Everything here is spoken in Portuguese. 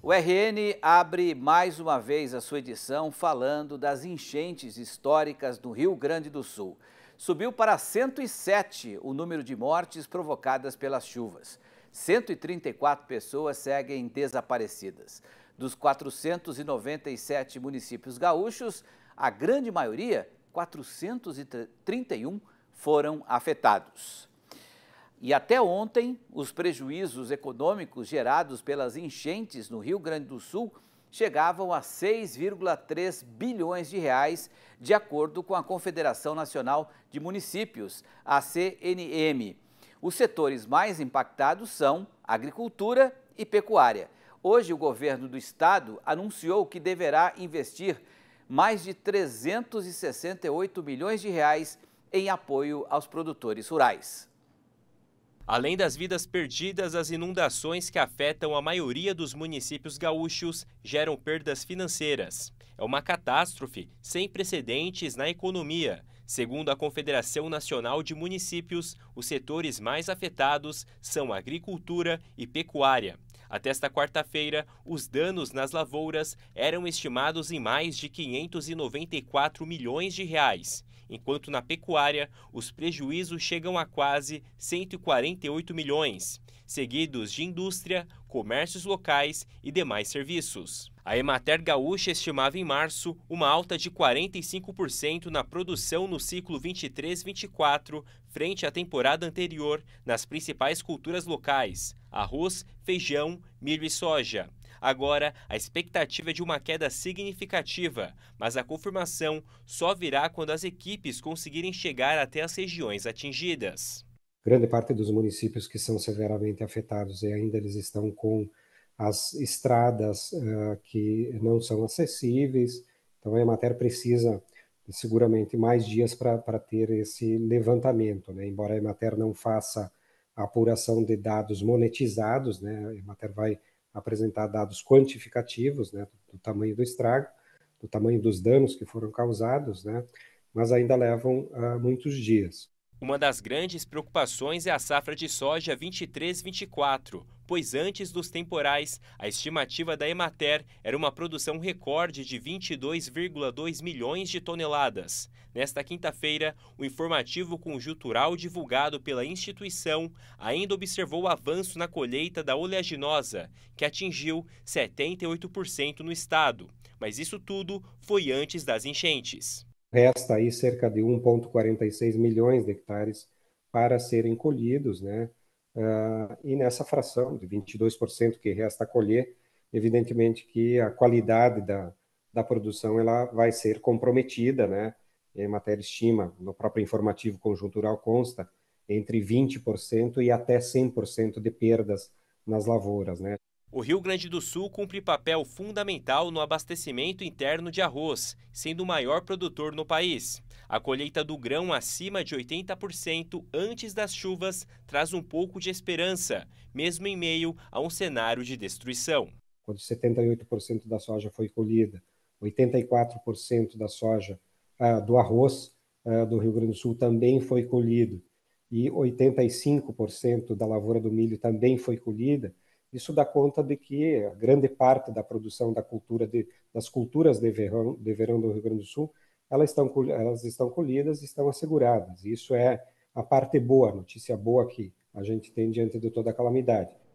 O RN abre mais uma vez a sua edição falando das enchentes históricas do Rio Grande do Sul. Subiu para 107 o número de mortes provocadas pelas chuvas. 134 pessoas seguem desaparecidas. Dos 497 municípios gaúchos, a grande maioria, 431, foram afetados. E até ontem, os prejuízos econômicos gerados pelas enchentes no Rio Grande do Sul chegavam a 6,3 bilhões de reais, de acordo com a Confederação Nacional de Municípios, a CNM. Os setores mais impactados são agricultura e pecuária. Hoje, o governo do estado anunciou que deverá investir mais de 368 milhões de reais em apoio aos produtores rurais. Além das vidas perdidas, as inundações que afetam a maioria dos municípios gaúchos geram perdas financeiras. É uma catástrofe sem precedentes na economia. Segundo a Confederação Nacional de Municípios, os setores mais afetados são agricultura e pecuária. Até esta quarta-feira, os danos nas lavouras eram estimados em mais de 594 milhões de reais enquanto na pecuária os prejuízos chegam a quase 148 milhões, seguidos de indústria, comércios locais e demais serviços. A Emater Gaúcha estimava em março uma alta de 45% na produção no ciclo 23-24, frente à temporada anterior, nas principais culturas locais: arroz, feijão, milho e soja. Agora, a expectativa é de uma queda significativa, mas a confirmação só virá quando as equipes conseguirem chegar até as regiões atingidas. Grande parte dos municípios que são severamente afetados e ainda eles estão com as estradas uh, que não são acessíveis. Então, a Emater precisa seguramente mais dias para ter esse levantamento, né? embora a Emater não faça a apuração de dados monetizados, né? a Emater vai apresentar dados quantificativos né, do tamanho do estrago, do tamanho dos danos que foram causados, né, mas ainda levam uh, muitos dias. Uma das grandes preocupações é a safra de soja 23-24, pois antes dos temporais, a estimativa da Emater era uma produção recorde de 22,2 milhões de toneladas. Nesta quinta-feira, o informativo conjuntural divulgado pela instituição ainda observou avanço na colheita da oleaginosa, que atingiu 78% no estado, mas isso tudo foi antes das enchentes resta aí cerca de 1,46 milhões de hectares para serem colhidos, né? Uh, e nessa fração de 22% que resta a colher, evidentemente que a qualidade da, da produção ela vai ser comprometida, né? Em matéria estima, no próprio informativo conjuntural consta entre 20% e até 100% de perdas nas lavouras, né? O Rio Grande do Sul cumpre papel fundamental no abastecimento interno de arroz, sendo o maior produtor no país. A colheita do grão acima de 80% antes das chuvas traz um pouco de esperança, mesmo em meio a um cenário de destruição. Quando 78% da soja foi colhida, 84% da soja ah, do arroz ah, do Rio Grande do Sul também foi colhido e 85% da lavoura do milho também foi colhida isso dá conta de que a grande parte da produção da cultura de, das culturas de verão, de verão do Rio Grande do Sul, elas estão, elas estão colhidas, estão asseguradas. Isso é a parte boa, a notícia boa que a gente tem diante de toda a calamidade.